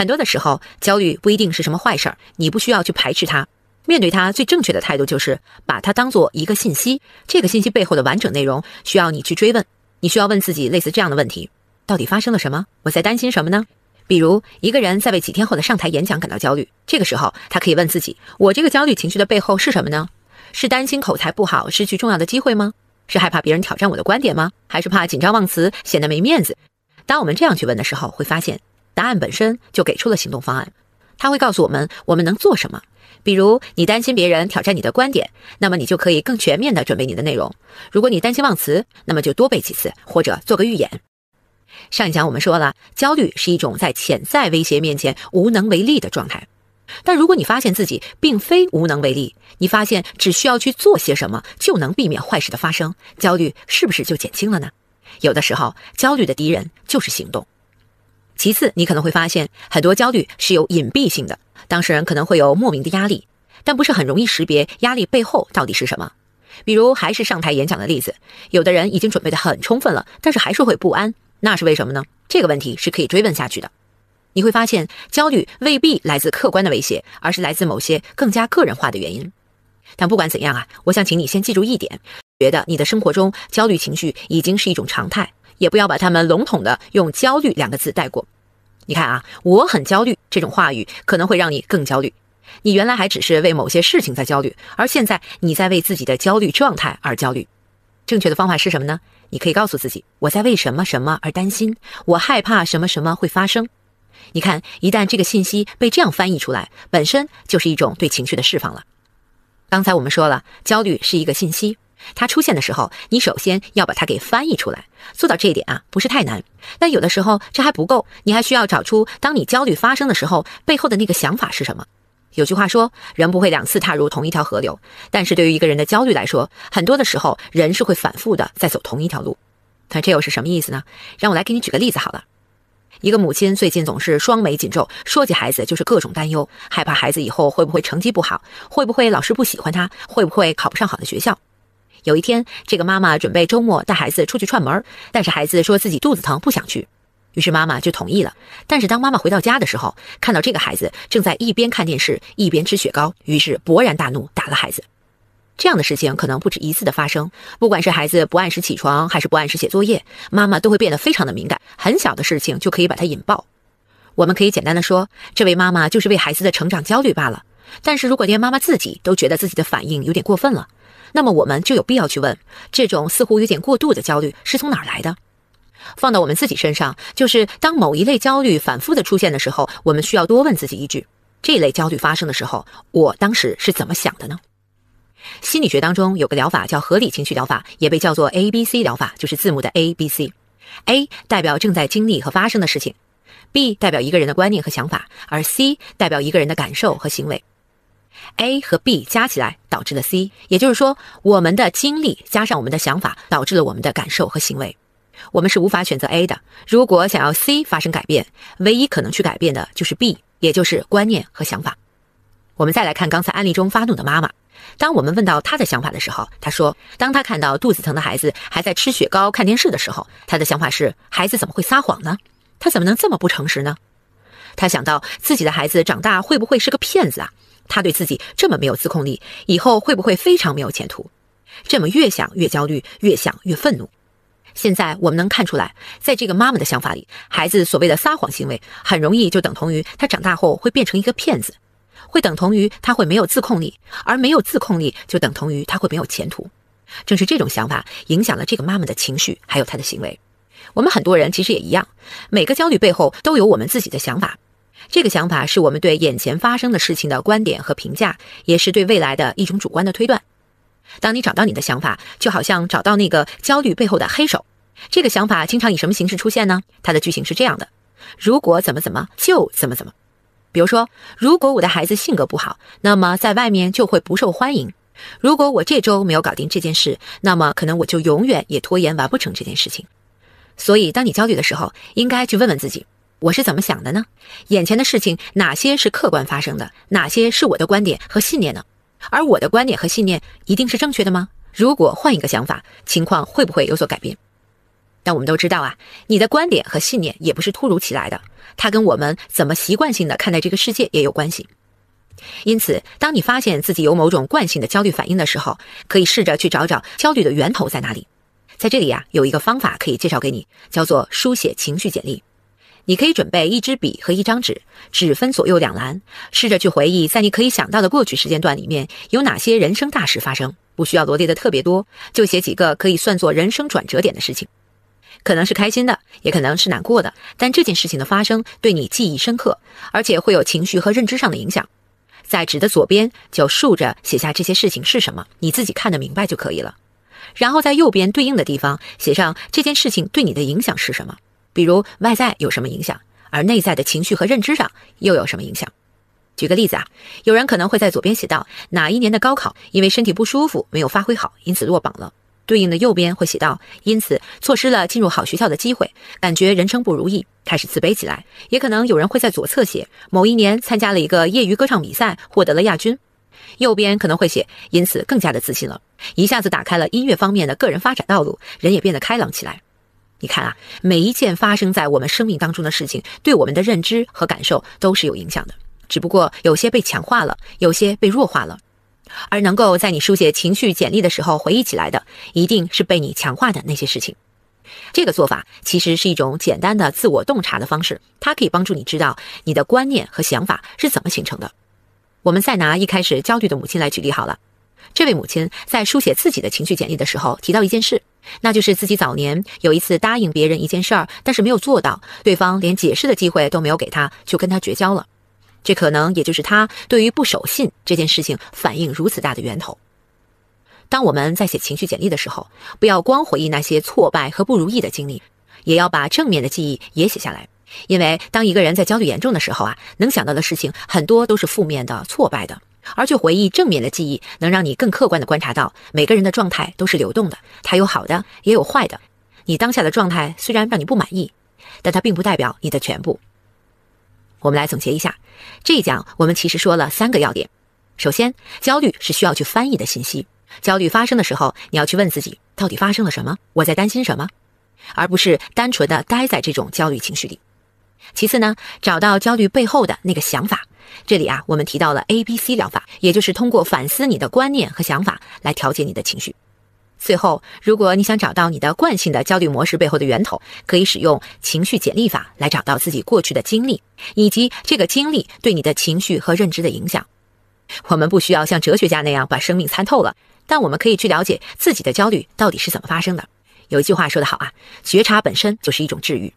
很多的时候，焦虑不一定是什么坏事儿，你不需要去排斥它。面对它最正确的态度就是把它当做一个信息。这个信息背后的完整内容需要你去追问。你需要问自己类似这样的问题：到底发生了什么？我在担心什么呢？比如一个人在为几天后的上台演讲感到焦虑，这个时候他可以问自己：我这个焦虑情绪的背后是什么呢？是担心口才不好，失去重要的机会吗？是害怕别人挑战我的观点吗？还是怕紧张忘词，显得没面子？当我们这样去问的时候，会发现。答案本身就给出了行动方案，他会告诉我们我们能做什么。比如，你担心别人挑战你的观点，那么你就可以更全面地准备你的内容；如果你担心忘词，那么就多背几次或者做个预演。上一讲我们说了，焦虑是一种在潜在威胁面前无能为力的状态。但如果你发现自己并非无能为力，你发现只需要去做些什么就能避免坏事的发生，焦虑是不是就减轻了呢？有的时候，焦虑的敌人就是行动。其次，你可能会发现很多焦虑是有隐蔽性的，当事人可能会有莫名的压力，但不是很容易识别压力背后到底是什么。比如，还是上台演讲的例子，有的人已经准备的很充分了，但是还是会不安，那是为什么呢？这个问题是可以追问下去的。你会发现，焦虑未必来自客观的威胁，而是来自某些更加个人化的原因。但不管怎样啊，我想请你先记住一点：，觉得你的生活中焦虑情绪已经是一种常态。也不要把他们笼统的用“焦虑”两个字带过。你看啊，我很焦虑这种话语可能会让你更焦虑。你原来还只是为某些事情在焦虑，而现在你在为自己的焦虑状态而焦虑。正确的方法是什么呢？你可以告诉自己，我在为什么什么而担心，我害怕什么什么会发生。你看，一旦这个信息被这样翻译出来，本身就是一种对情绪的释放了。刚才我们说了，焦虑是一个信息。它出现的时候，你首先要把它给翻译出来。做到这一点啊，不是太难。但有的时候这还不够，你还需要找出当你焦虑发生的时候，背后的那个想法是什么。有句话说，人不会两次踏入同一条河流。但是对于一个人的焦虑来说，很多的时候人是会反复的在走同一条路。那这又是什么意思呢？让我来给你举个例子好了。一个母亲最近总是双眉紧皱，说起孩子就是各种担忧，害怕孩子以后会不会成绩不好，会不会老师不喜欢他，会不会考不上好的学校。有一天，这个妈妈准备周末带孩子出去串门，但是孩子说自己肚子疼不想去，于是妈妈就同意了。但是当妈妈回到家的时候，看到这个孩子正在一边看电视一边吃雪糕，于是勃然大怒，打了孩子。这样的事情可能不止一次的发生，不管是孩子不按时起床还是不按时写作业，妈妈都会变得非常的敏感，很小的事情就可以把它引爆。我们可以简单的说，这位妈妈就是为孩子的成长焦虑罢了。但是如果连妈妈自己都觉得自己的反应有点过分了。那么我们就有必要去问，这种似乎有点过度的焦虑是从哪儿来的？放到我们自己身上，就是当某一类焦虑反复的出现的时候，我们需要多问自己一句：这类焦虑发生的时候，我当时是怎么想的呢？心理学当中有个疗法叫合理情绪疗法，也被叫做 A B C 疗法，就是字母的 A B C，A 代表正在经历和发生的事情，B 代表一个人的观念和想法，而 C 代表一个人的感受和行为。A 和 B 加起来导致了 C，也就是说，我们的经历加上我们的想法导致了我们的感受和行为。我们是无法选择 A 的。如果想要 C 发生改变，唯一可能去改变的就是 B，也就是观念和想法。我们再来看刚才案例中发怒的妈妈。当我们问到她的想法的时候，她说，当她看到肚子疼的孩子还在吃雪糕看电视的时候，她的想法是：孩子怎么会撒谎呢？他怎么能这么不诚实呢？她想到自己的孩子长大会不会是个骗子啊？他对自己这么没有自控力，以后会不会非常没有前途？这么越想越焦虑，越想越愤怒。现在我们能看出来，在这个妈妈的想法里，孩子所谓的撒谎行为，很容易就等同于他长大后会变成一个骗子，会等同于他会没有自控力，而没有自控力就等同于他会没有前途。正是这种想法影响了这个妈妈的情绪，还有她的行为。我们很多人其实也一样，每个焦虑背后都有我们自己的想法。这个想法是我们对眼前发生的事情的观点和评价，也是对未来的一种主观的推断。当你找到你的想法，就好像找到那个焦虑背后的黑手。这个想法经常以什么形式出现呢？它的句型是这样的：如果怎么怎么，就怎么怎么。比如说，如果我的孩子性格不好，那么在外面就会不受欢迎；如果我这周没有搞定这件事，那么可能我就永远也拖延完不成这件事情。所以，当你焦虑的时候，应该去问问自己。我是怎么想的呢？眼前的事情哪些是客观发生的，哪些是我的观点和信念呢？而我的观点和信念一定是正确的吗？如果换一个想法，情况会不会有所改变？但我们都知道啊，你的观点和信念也不是突如其来的，它跟我们怎么习惯性的看待这个世界也有关系。因此，当你发现自己有某种惯性的焦虑反应的时候，可以试着去找找焦虑的源头在哪里。在这里啊，有一个方法可以介绍给你，叫做书写情绪简历。你可以准备一支笔和一张纸，纸分左右两栏，试着去回忆，在你可以想到的过去时间段里面有哪些人生大事发生，不需要罗列的特别多，就写几个可以算作人生转折点的事情，可能是开心的，也可能是难过的，但这件事情的发生对你记忆深刻，而且会有情绪和认知上的影响。在纸的左边就竖着写下这些事情是什么，你自己看得明白就可以了，然后在右边对应的地方写上这件事情对你的影响是什么。比如外在有什么影响，而内在的情绪和认知上又有什么影响？举个例子啊，有人可能会在左边写到哪一年的高考，因为身体不舒服没有发挥好，因此落榜了。对应的右边会写到，因此错失了进入好学校的机会，感觉人生不如意，开始自卑起来。也可能有人会在左侧写某一年参加了一个业余歌唱比赛，获得了亚军。右边可能会写，因此更加的自信了，一下子打开了音乐方面的个人发展道路，人也变得开朗起来。你看啊，每一件发生在我们生命当中的事情，对我们的认知和感受都是有影响的，只不过有些被强化了，有些被弱化了。而能够在你书写情绪简历的时候回忆起来的，一定是被你强化的那些事情。这个做法其实是一种简单的自我洞察的方式，它可以帮助你知道你的观念和想法是怎么形成的。我们再拿一开始焦虑的母亲来举例好了。这位母亲在书写自己的情绪简历的时候提到一件事，那就是自己早年有一次答应别人一件事儿，但是没有做到，对方连解释的机会都没有给他，就跟他绝交了。这可能也就是他对于不守信这件事情反应如此大的源头。当我们在写情绪简历的时候，不要光回忆那些挫败和不如意的经历，也要把正面的记忆也写下来，因为当一个人在焦虑严重的时候啊，能想到的事情很多都是负面的、挫败的。而去回忆正面的记忆，能让你更客观的观察到，每个人的状态都是流动的，它有好的，也有坏的。你当下的状态虽然让你不满意，但它并不代表你的全部。我们来总结一下，这一讲我们其实说了三个要点。首先，焦虑是需要去翻译的信息，焦虑发生的时候，你要去问自己到底发生了什么，我在担心什么，而不是单纯的待在这种焦虑情绪里。其次呢，找到焦虑背后的那个想法。这里啊，我们提到了 ABC 疗法，也就是通过反思你的观念和想法来调节你的情绪。最后，如果你想找到你的惯性的焦虑模式背后的源头，可以使用情绪简历法来找到自己过去的经历，以及这个经历对你的情绪和认知的影响。我们不需要像哲学家那样把生命参透了，但我们可以去了解自己的焦虑到底是怎么发生的。有一句话说得好啊，觉察本身就是一种治愈。